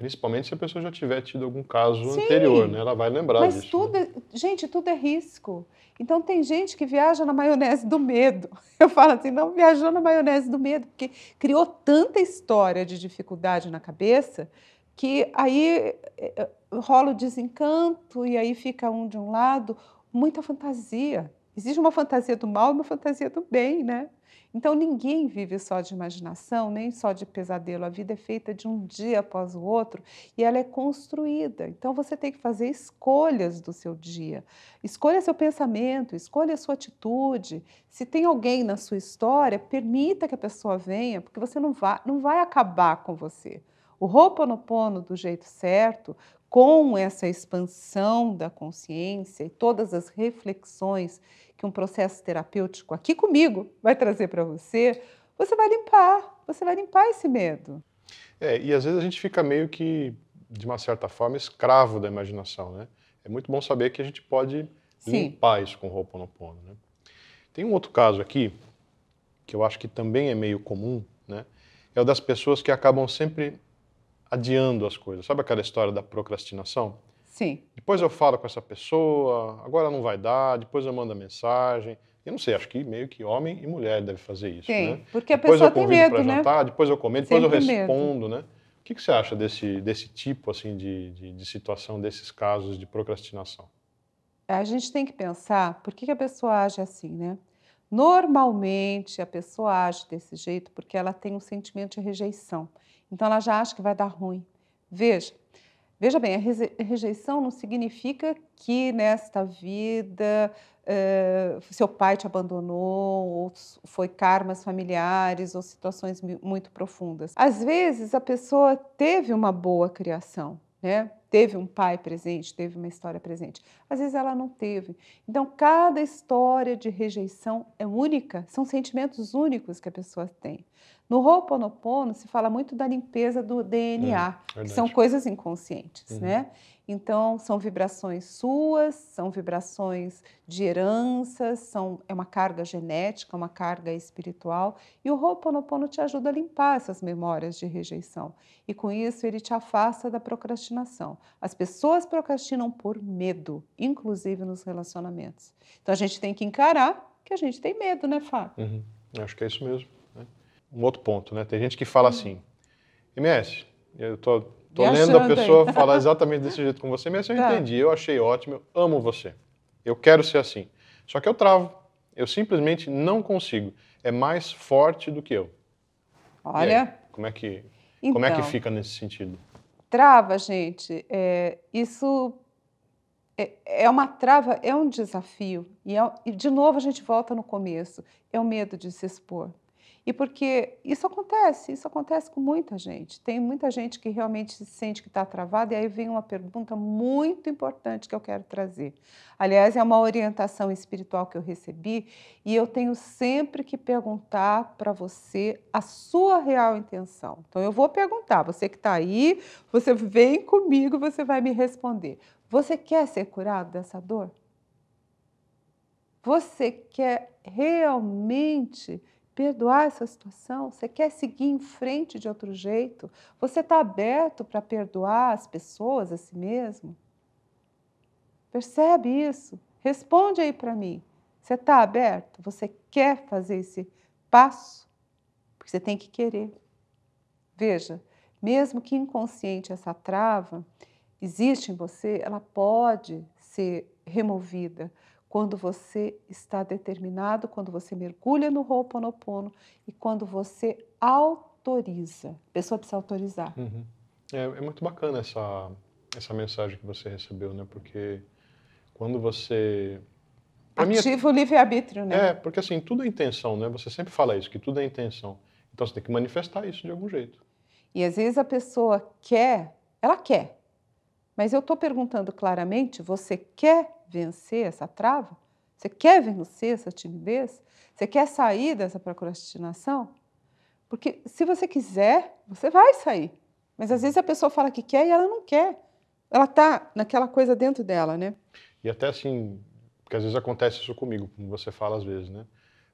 Principalmente se a pessoa já tiver tido algum caso Sim, anterior, né? Ela vai lembrar mas disso. Tudo, né? É, gente, tudo é risco. Então tem gente que viaja na maionese do medo. Eu falo assim, não viajou na maionese do medo, porque criou tanta história de dificuldade na cabeça que aí eh, eh, rola o desencanto e aí fica um de um lado, muita fantasia. Existe uma fantasia do mal e uma fantasia do bem, né? Então ninguém vive só de imaginação, nem só de pesadelo. A vida é feita de um dia após o outro e ela é construída. Então você tem que fazer escolhas do seu dia. Escolha seu pensamento, escolha sua atitude. Se tem alguém na sua história, permita que a pessoa venha, porque você não vai, não vai acabar com você. O roupa no pono do jeito certo, com essa expansão da consciência e todas as reflexões que um processo terapêutico aqui comigo vai trazer para você, você vai limpar, você vai limpar esse medo. É, e às vezes a gente fica meio que, de uma certa forma, escravo da imaginação, né? É muito bom saber que a gente pode Sim. limpar isso com o Ho'oponopono, né? Tem um outro caso aqui, que eu acho que também é meio comum, né? É o das pessoas que acabam sempre adiando as coisas. Sabe aquela história da procrastinação? Sim. Depois eu falo com essa pessoa, agora não vai dar, depois eu mando a mensagem. Eu não sei, acho que meio que homem e mulher deve fazer isso, Sim, né? porque a depois pessoa tem medo, né? Jantar, depois eu comento, depois Sempre eu respondo, medo. né? O que, que, você acha desse, desse tipo, assim, de, de, de, situação, desses casos de procrastinação? A gente tem que pensar por que, que a pessoa age assim, né? Normalmente a pessoa age desse jeito porque ela tem um sentimento de rejeição. Então ela já acha que vai dar ruim. Veja, Veja bem, a rejeição não significa que nesta vida uh, seu pai te abandonou, ou foi karmas familiares, ou situações muito profundas. Às vezes a pessoa teve uma boa criação, né? Teve um pai presente, teve uma história presente. Às vezes ela não teve. Então, cada história de rejeição é única, são sentimentos únicos que a pessoa tem. No Ho'oponopono se fala muito da limpeza do DNA, é, hum, que são coisas inconscientes, uhum. né? Então, são vibrações suas, são vibrações de heranças, são, é uma carga genética, uma carga espiritual. E o Ho'oponopono te ajuda a limpar essas memórias de rejeição. E com isso, ele te afasta da procrastinação. As pessoas procrastinam por medo, inclusive nos relacionamentos. Então, a gente tem que encarar que a gente tem medo, né, Fábio? Uhum. Acho que é isso mesmo. Né? Um outro ponto, né? Tem gente que fala uhum. assim, MS, eu estou Tô lendo a pessoa aí. falar exatamente desse jeito com você, mas eu tá. entendi, eu achei ótimo, eu amo você. Eu quero ser assim. Só que eu travo. Eu simplesmente não consigo. É mais forte do que eu. Olha. Aí, como é que então, como é que então. fica nesse sentido? Trava, gente. É, isso é, é, uma trava, é um desafio. E, é, e de novo a gente volta no começo. É o medo de se expor. E porque isso acontece, isso acontece com muita gente. Tem muita gente que realmente se sente que está travada, e aí vem uma pergunta muito importante que eu quero trazer. Aliás, é uma orientação espiritual que eu recebi, e eu tenho sempre que perguntar para você a sua real intenção. Então, eu vou perguntar, você que está aí, você vem comigo, você vai me responder. Você quer ser curado dessa dor? Você quer realmente perdoar essa situação? Você quer seguir em frente de outro jeito? Você está aberto para perdoar as pessoas a si mesmo? Percebe isso? Responde aí para mim. Você está aberto? Você quer fazer esse passo? Porque você tem que querer. Veja, mesmo que inconsciente essa trava existe em você, ela pode ser removida quando você está determinado, quando você mergulha no Ho'oponopono e quando você autoriza. A pessoa precisa autorizar. Uhum. É, é, muito bacana essa, essa mensagem que você recebeu, né? Porque quando você... Pra Ativa o livre-arbítrio, né? É, porque assim, tudo é intenção, né? Você sempre fala isso, que tudo é intenção. Então você tem que manifestar isso de algum jeito. E às vezes a pessoa quer, ela quer, mas eu estou perguntando claramente: você quer vencer essa trava? Você quer vencer essa timidez? Você quer sair dessa procrastinação? Porque se você quiser, você vai sair. Mas às vezes a pessoa fala que quer e ela não quer. Ela está naquela coisa dentro dela, né? E até assim, porque às vezes acontece isso comigo, como você fala às vezes, né?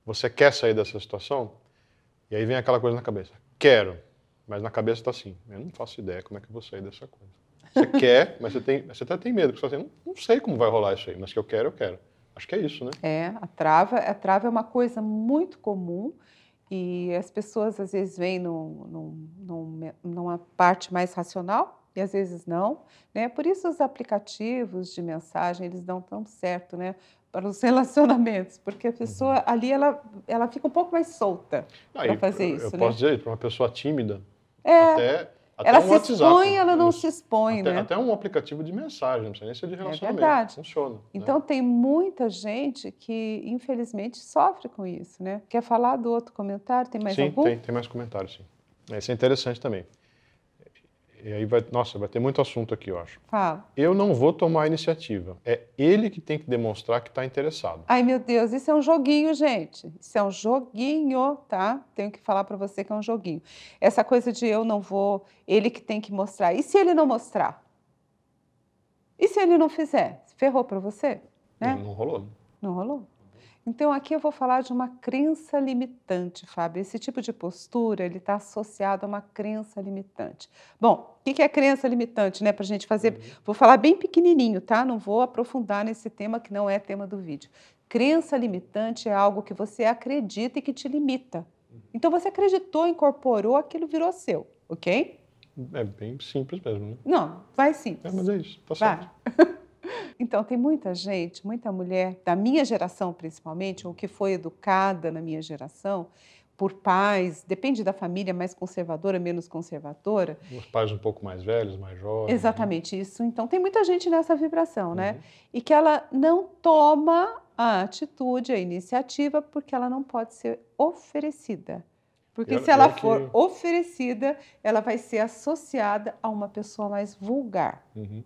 Você quer sair dessa situação? E aí vem aquela coisa na cabeça. Quero. Mas na cabeça está assim. Eu não faço ideia como é que eu vou sair dessa coisa. Você quer, mas você, tem, você até tem medo, porque você fala assim, não, não sei como vai rolar isso aí, mas que eu quero, eu quero. Acho que é isso, né? É, a trava, a trava é uma coisa muito comum e as pessoas às vezes vêm num, num, numa parte mais racional e às vezes não, né? Por isso os aplicativos de mensagem eles dão tão certo, né? Para os relacionamentos, porque a pessoa uhum. ali ela, ela fica um pouco mais solta ah, para fazer eu, isso. Eu né? posso dizer, para uma pessoa tímida, é... até até ela um se WhatsApp, expõe, ela não isso. se expõe, até, né? Até um aplicativo de mensagem, não precisa nem ser de é relacionamento. É verdade. Funciona. Né? Então né? tem muita gente que, infelizmente, sofre com isso, né? Quer falar do outro comentário? Tem mais sim, algum? Sim, tem, tem mais comentários, sim. Esse é interessante também e aí vai, nossa, vai ter muito assunto aqui, eu acho. Fala. Eu não vou tomar a iniciativa. É ele que tem que demonstrar que está interessado. Ai, meu Deus, isso é um joguinho, gente. Isso é um joguinho, tá? Tenho que falar para você que é um joguinho. Essa coisa de eu não vou, ele que tem que mostrar. E se ele não mostrar? E se ele não fizer? Ferrou para você, né? Não, não rolou. Não rolou. Então, aqui eu vou falar de uma crença limitante, Fábio. Esse tipo de postura ele está associado a uma crença limitante. Bom, o que é crença limitante, né? Para a gente fazer. Uhum. Vou falar bem pequenininho, tá? Não vou aprofundar nesse tema que não é tema do vídeo. Crença limitante é algo que você acredita e que te limita. Uhum. Então, você acreditou, incorporou, aquilo virou seu, ok? É bem simples mesmo, né? Não, vai simples. É, mas é isso, tá certo. Então, tem muita gente, muita mulher, da minha geração principalmente, ou que foi educada na minha geração, por pais, depende da família, mais conservadora, menos conservadora. Os pais um pouco mais velhos, mais jovens. Né? Exatamente né? isso. Então, tem muita gente nessa vibração, né? uhum. né? E que ela não toma a atitude, a iniciativa, porque ela não pode ser oferecida. Porque eu, se ela for que... oferecida, ela vai ser associada a uma pessoa mais vulgar. Uhum.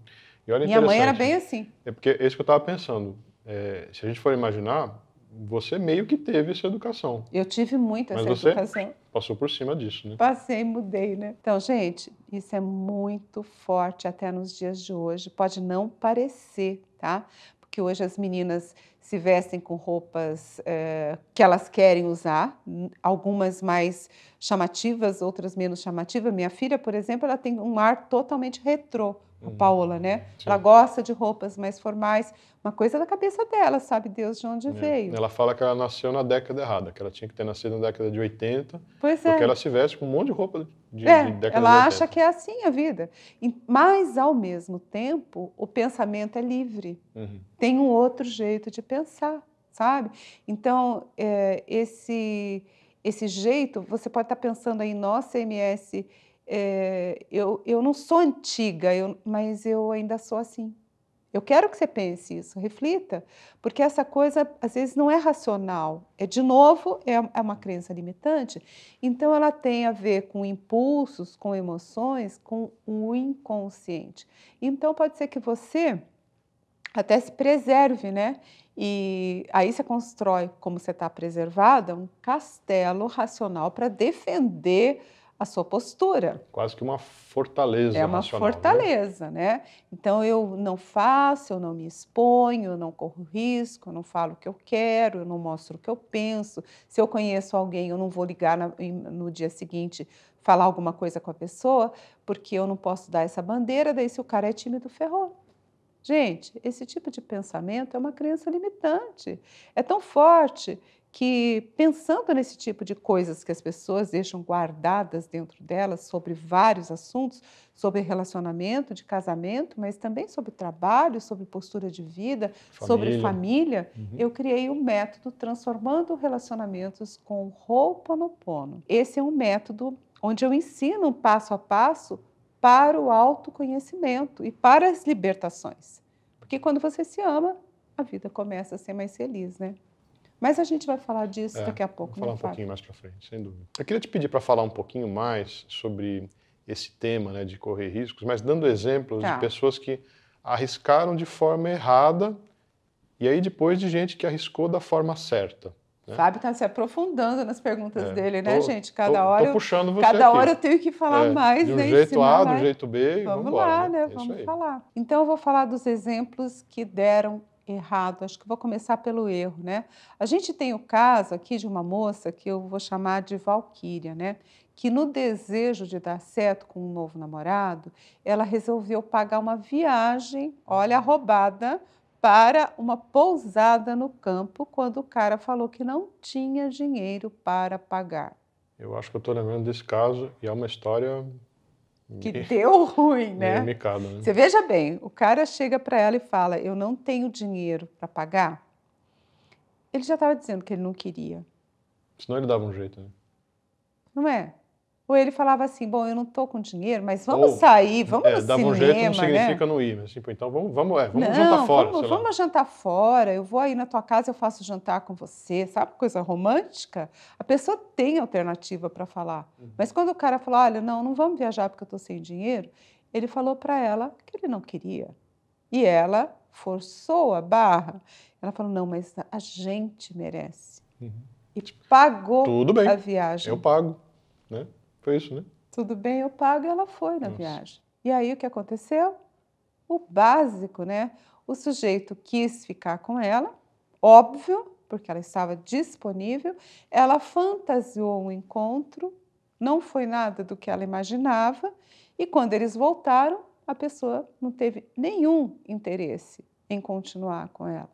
E olha Minha mãe era bem assim. É porque é isso que eu estava pensando. É, se a gente for imaginar, você meio que teve essa educação. Eu tive muita essa você educação. Passou por cima disso, né? Passei, mudei, né? Então, gente, isso é muito forte até nos dias de hoje. Pode não parecer, tá? Porque hoje as meninas se vestem com roupas é, que elas querem usar, algumas mais chamativas, outras menos chamativas. Minha filha, por exemplo, ela tem um ar totalmente retrô a hum. Paola, né? Sim. Ela gosta de roupas mais formais. Uma coisa da cabeça dela, sabe Deus de onde é. veio. Ela fala que ela nasceu na década errada, que ela tinha que ter nascido na década de 80, pois é. porque ela se veste com um monte de roupa de, é, de década ela de acha que é assim a vida. Mas, ao mesmo tempo, o pensamento é livre. Uhum. Tem um outro jeito de pensar, sabe? Então, é, esse, esse jeito, você pode estar pensando aí, nossa, MS é, eu, eu não sou antiga, eu, mas eu ainda sou assim. Eu quero que você pense isso, reflita, porque essa coisa às vezes não é racional. É de novo é, é uma crença limitante. Então ela tem a ver com impulsos, com emoções, com o inconsciente. Então pode ser que você até se preserve, né? E aí você constrói, como você está preservada, um castelo racional para defender a sua postura. Quase que uma fortaleza. É uma né? fortaleza, né? né? Então eu não faço, eu não me exponho, eu não corro risco, eu não falo o que eu quero, eu não mostro o que eu penso. Se eu conheço alguém, eu não vou ligar no dia seguinte falar alguma coisa com a pessoa, porque eu não posso dar essa bandeira, daí se o cara é tímido, ferrou. Gente, esse tipo de pensamento é uma crença limitante. É tão forte que, pensando nesse tipo de coisas que as pessoas deixam guardadas dentro delas, sobre vários assuntos, sobre relacionamento, de casamento, mas também sobre trabalho, sobre postura de vida, família. sobre família, uhum. eu criei um método transformando relacionamentos com roupa no pono. Esse é um método onde eu ensino passo a passo para o autoconhecimento e para as libertações. Porque quando você se ama, a vida começa a ser mais feliz, né? Mas a gente vai falar disso é, daqui a pouco. Vou falar né, um Fábio? pouquinho mais para frente, sem dúvida. Eu queria te pedir para falar um pouquinho mais sobre esse tema né, de correr riscos, mas dando exemplos tá. de pessoas que arriscaram de forma errada e aí depois de gente que arriscou da forma certa. Né? Fábio está se aprofundando nas perguntas é, dele, né, tô, gente? Cada tô, hora, tô puxando você cada aqui. hora eu tenho que falar é, mais, do né? Do jeito A, do jeito B. Vamos, vamos embora, lá, né? né é vamos falar. Então eu vou falar dos exemplos que deram errado. Acho que vou começar pelo erro, né? A gente tem o caso aqui de uma moça que eu vou chamar de Valquíria, né? Que no desejo de dar certo com um novo namorado, ela resolveu pagar uma viagem, olha, uhum. roubada, para uma pousada no campo, quando o cara falou que não tinha dinheiro para pagar. Eu acho que eu estou lembrando desse caso e é uma história que deu ruim, né? Micado, né? Você veja bem, o cara chega para ela e fala: Eu não tenho dinheiro para pagar. Ele já estava dizendo que ele não queria. Senão ele dava um jeito, né? Não é? Ou ele falava assim: bom, eu não estou com dinheiro, mas vamos Ou, sair, vamos é, no dava cinema. um jeito, não significa né? não ir, mas tipo, então vamos, vamos, é, vamos não, jantar fora. Vamos, vamos jantar fora, eu vou aí na tua casa, eu faço jantar com você, sabe? Coisa romântica. A pessoa tem alternativa para falar. Uhum. Mas quando o cara falou, olha, não, não vamos viajar porque eu estou sem dinheiro, ele falou para ela que ele não queria. E ela forçou a barra. Ela falou: não, mas a gente merece. Uhum. E pagou a viagem. Eu pago. Né? Foi isso, né? Tudo bem, eu pago. E ela foi na Nossa. viagem. E aí o que aconteceu? O básico, né? O sujeito quis ficar com ela, óbvio, porque ela estava disponível. Ela fantasiou um encontro, não foi nada do que ela imaginava. E quando eles voltaram, a pessoa não teve nenhum interesse em continuar com ela.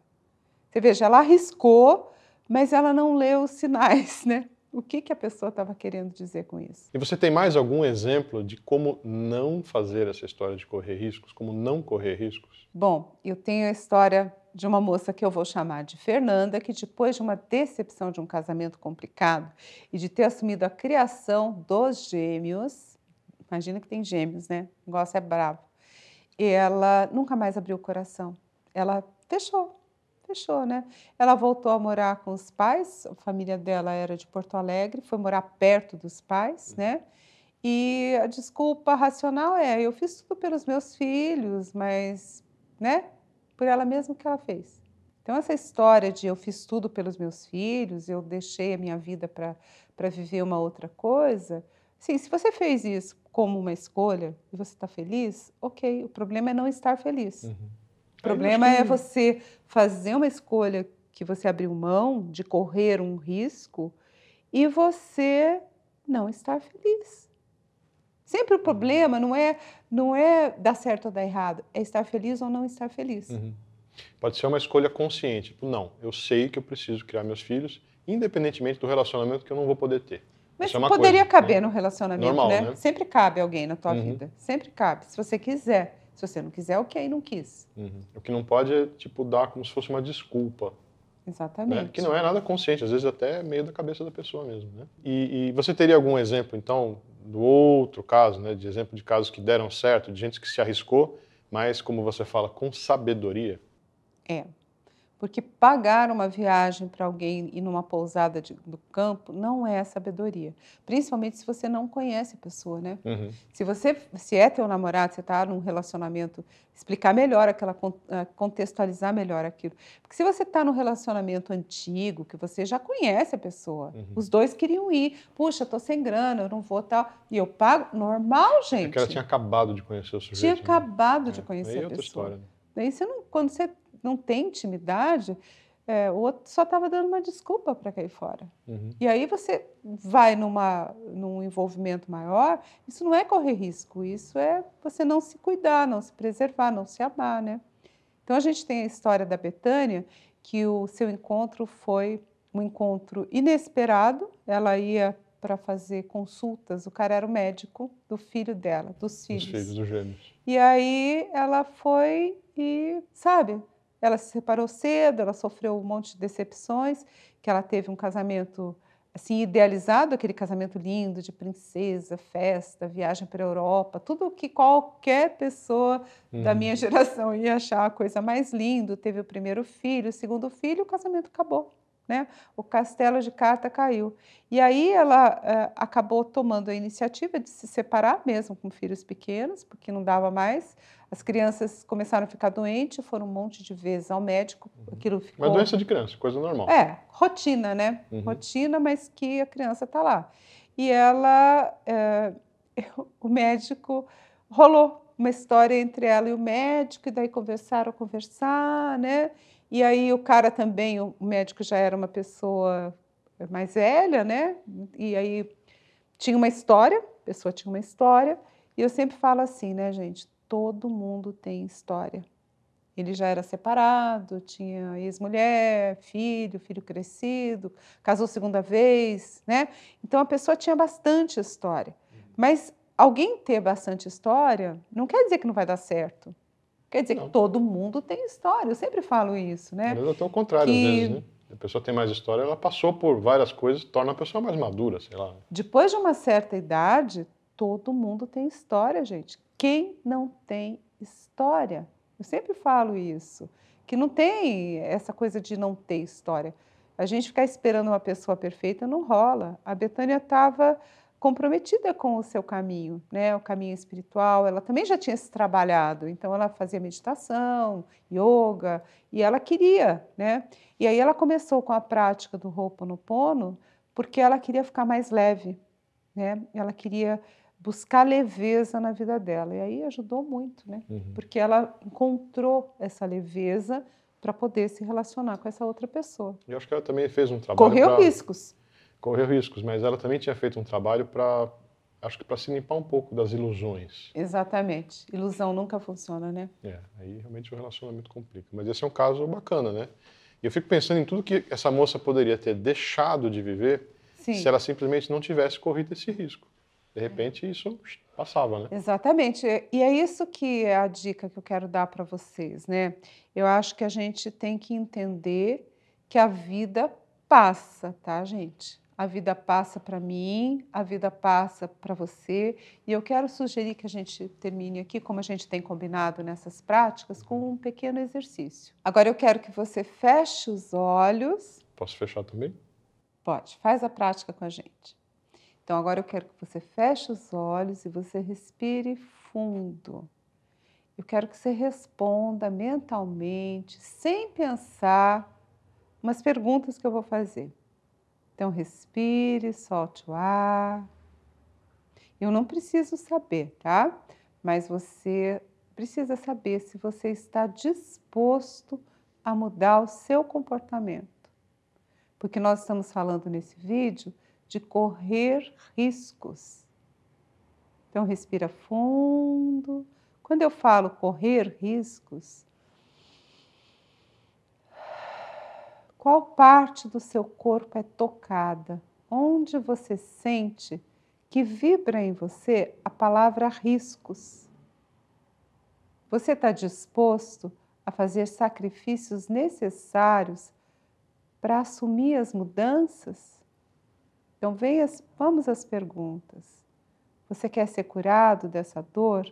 Você veja, ela arriscou, mas ela não leu os sinais, né? o que, que a pessoa estava querendo dizer com isso. E você tem mais algum exemplo de como não fazer essa história de correr riscos, como não correr riscos? Bom, eu tenho a história de uma moça que eu vou chamar de Fernanda, que depois de uma decepção de um casamento complicado e de ter assumido a criação dos gêmeos, imagina que tem gêmeos, né? O negócio é bravo. Ela nunca mais abriu o coração. Ela fechou fechou, né? Ela voltou a morar com os pais, a família dela era de Porto Alegre, foi morar perto dos pais, né? uhum. né? E a desculpa racional é: eu fiz tudo pelos meus filhos, mas, né? Por ela mesma que ela fez. Então, essa história de eu fiz tudo pelos meus filhos, eu deixei a minha vida para viver uma outra coisa. Sim, se você fez isso como uma escolha e você está feliz, ok. O problema é não estar feliz. Uhum problema é você fazer uma escolha que você abriu mão de correr um risco e você não estar feliz. Sempre o problema não é não é dar certo ou dar errado, é estar feliz ou não estar feliz. Uhum. Pode ser uma escolha consciente, tipo, não, eu sei que eu preciso criar meus filhos, independentemente do relacionamento que eu não vou poder ter. Mas é poderia coisa, né? caber né? no relacionamento, Normal, né? né? Sempre cabe alguém na tua uhum. vida, sempre cabe, se você quiser. Se você não quiser, ok, não quis. Uhum. O que não pode é, tipo, dar como se fosse uma desculpa. Né? Exatamente. Né? Que não é nada consciente, às vezes até meio da cabeça da pessoa mesmo. Né? E, e, você teria algum exemplo, então, do outro caso, né? de exemplo de casos que deram certo, de gente que se arriscou, mas, como você fala, com sabedoria? É. Porque pagar uma viagem para alguém e numa pousada de, do campo não é sabedoria. Principalmente se você não conhece a pessoa, né? Uhum. Se você se é teu namorado, você está num relacionamento, explicar melhor aquela, ah, contextualizar melhor aquilo. Porque se você está num relacionamento antigo, que você já conhece a pessoa, uhum. os dois queriam ir, puxa, estou sem grana, eu não vou tal, e eu pago, normal, é gente. Porque ela tinha acabado de conhecer o sujeito. Tinha né? acabado né? de é. conhecer Aí a é outra pessoa. História, né? Daí você não, quando você não tem intimidade, é, o outro só estava dando uma desculpa para cair fora. Uhum. E aí você vai numa, num envolvimento maior, isso não é correr risco, isso é você não se cuidar, não se preservar, não se amar, né? Então a gente tem a história da Betânia, que o seu encontro foi um encontro inesperado, ela ia para fazer consultas, o cara era o médico do filho dela, dos filhos. Dos filhos, dos gêmeos. E aí ela foi e, sabe, ela se separou cedo, ela sofreu um monte de decepções, que ela teve um casamento assim idealizado, aquele casamento lindo de princesa, festa, viagem para a Europa, tudo que qualquer pessoa uhum. da minha uhum. geração ia achar a coisa mais linda. Teve o primeiro filho, o segundo filho, o casamento acabou. Né? O castelo de carta caiu. E aí ela é, acabou tomando a iniciativa de se separar mesmo com filhos pequenos, porque não dava mais. As crianças começaram a ficar doentes, foram um monte de vezes ao médico. Uhum. Aquilo ficou... Uma doença de criança, coisa normal. É, rotina, né? Uhum. Rotina, mas que a criança está lá. E ela, é, o médico rolou uma história entre ela e o médico, e daí conversaram, conversar, né? E aí o cara também, o médico já era uma pessoa mais velha, né? E aí tinha uma história, a pessoa tinha uma história, e eu sempre falo assim, né, gente? Todo mundo tem história. Ele já era separado, tinha ex-mulher, filho, filho crescido, casou segunda vez, né? Então a pessoa tinha bastante história. Uhum. Mas alguém ter bastante história não quer dizer que não vai dar certo. Quer dizer não. que todo mundo tem história, eu sempre falo isso, né? Mas até o contrário, que... às vezes, né? A pessoa tem mais história, ela passou por várias coisas, torna a pessoa mais madura, sei lá. Depois de uma certa idade, todo mundo tem história, gente. Quem não tem história? Eu sempre falo isso, que não tem essa coisa de não ter história. A gente ficar esperando uma pessoa perfeita não rola. A Betânia estava comprometida com o seu caminho, né? O caminho espiritual, ela também já tinha se trabalhado, então ela fazia meditação, yoga, e ela queria, né? E aí ela começou com a prática do Ho'oponopono porque ela queria ficar mais leve, né? Ela queria buscar leveza na vida dela. E aí ajudou muito, né? Uhum. Porque ela encontrou essa leveza para poder se relacionar com essa outra pessoa. E acho que ela também fez um trabalho Correu pra... riscos correu riscos, mas ela também tinha feito um trabalho para, acho que para se limpar um pouco das ilusões. Exatamente. Ilusão nunca funciona, né? É, aí realmente o relacionamento complica. Mas esse é um caso bacana, né? E eu fico pensando em tudo que essa moça poderia ter deixado de viver Sim. se ela simplesmente não tivesse corrido esse risco. De repente, isso passava, né? Exatamente. E é isso que é a dica que eu quero dar para vocês, né? Eu acho que a gente tem que entender que a vida passa, tá, gente? a vida passa para mim, a vida passa para você. E eu quero sugerir que a gente termine aqui, como a gente tem combinado nessas práticas, com um pequeno exercício. Agora eu quero que você feche os olhos. Posso fechar também? Pode, faz a prática com a gente. Então agora eu quero que você feche os olhos e você respire fundo. Eu quero que você responda mentalmente, sem pensar, umas perguntas que eu vou fazer. Então, respire, solte o ar. Eu não preciso saber, tá? Mas você precisa saber se você está disposto a mudar o seu comportamento. Porque nós estamos falando nesse vídeo de correr riscos. Então, respira fundo. Quando eu falo correr riscos, Qual parte do seu corpo é tocada? Onde você sente que vibra em você a palavra riscos? Você está disposto a fazer sacrifícios necessários para assumir as mudanças? Então, venha, vamos às perguntas. Você quer ser curado dessa dor?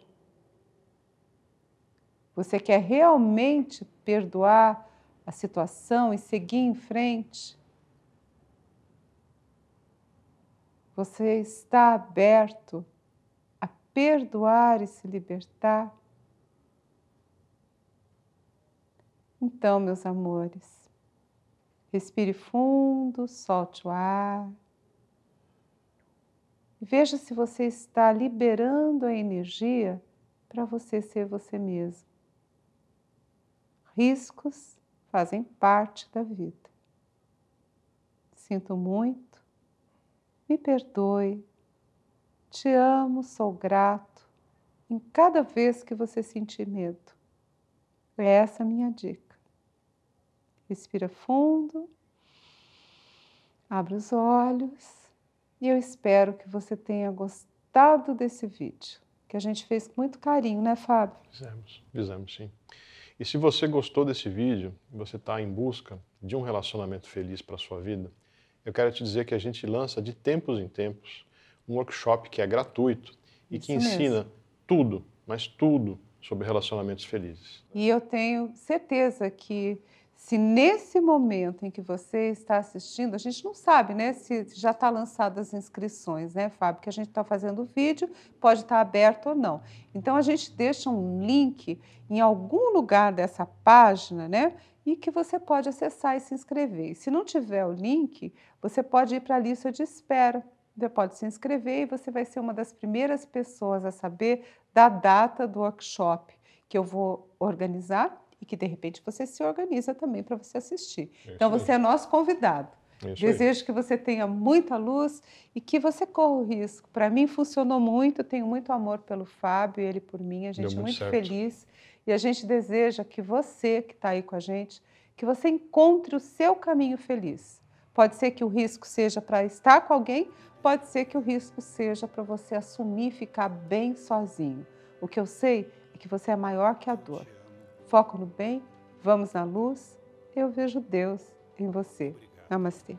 Você quer realmente perdoar a situação e seguir em frente, você está aberto a perdoar e se libertar. Então, meus amores, respire fundo, solte o ar. E veja se você está liberando a energia para você ser você mesmo. Riscos fazem parte da vida. Sinto muito, me perdoe, te amo, sou grato em cada vez que você sentir medo. É essa a minha dica. Respira fundo, abre os olhos e eu espero que você tenha gostado desse vídeo que a gente fez com muito carinho, né, Fábio? Fizemos, fizemos sim. E se você gostou desse vídeo, você está em busca de um relacionamento feliz para a sua vida, eu quero te dizer que a gente lança de tempos em tempos um workshop que é gratuito e que ensina mesmo. tudo, mas tudo sobre relacionamentos felizes. E eu tenho certeza que se nesse momento em que você está assistindo, a gente não sabe, né, se já está lançadas as inscrições, né, Fábio, que a gente está fazendo o vídeo, pode estar tá aberto ou não. Então a gente deixa um link em algum lugar dessa página, né, e que você pode acessar e se inscrever. E se não tiver o link, você pode ir para a lista de espera. Você pode se inscrever e você vai ser uma das primeiras pessoas a saber da data do workshop que eu vou organizar e que de repente você se organiza também para você assistir. É então, isso então você aí. é nosso convidado. É isso Desejo aí. que você tenha muita luz e que você corra o risco. Para mim funcionou muito, tenho muito amor pelo Fábio, ele por mim, a gente é muito, muito feliz e a gente deseja que você que está aí com a gente, que você encontre o seu caminho feliz. Pode ser que o risco seja para estar com alguém, pode ser que o risco seja para você assumir ficar bem sozinho. O que eu sei é que você é maior que a dor foco no bem, vamos na luz, eu vejo Deus em você. Namastê.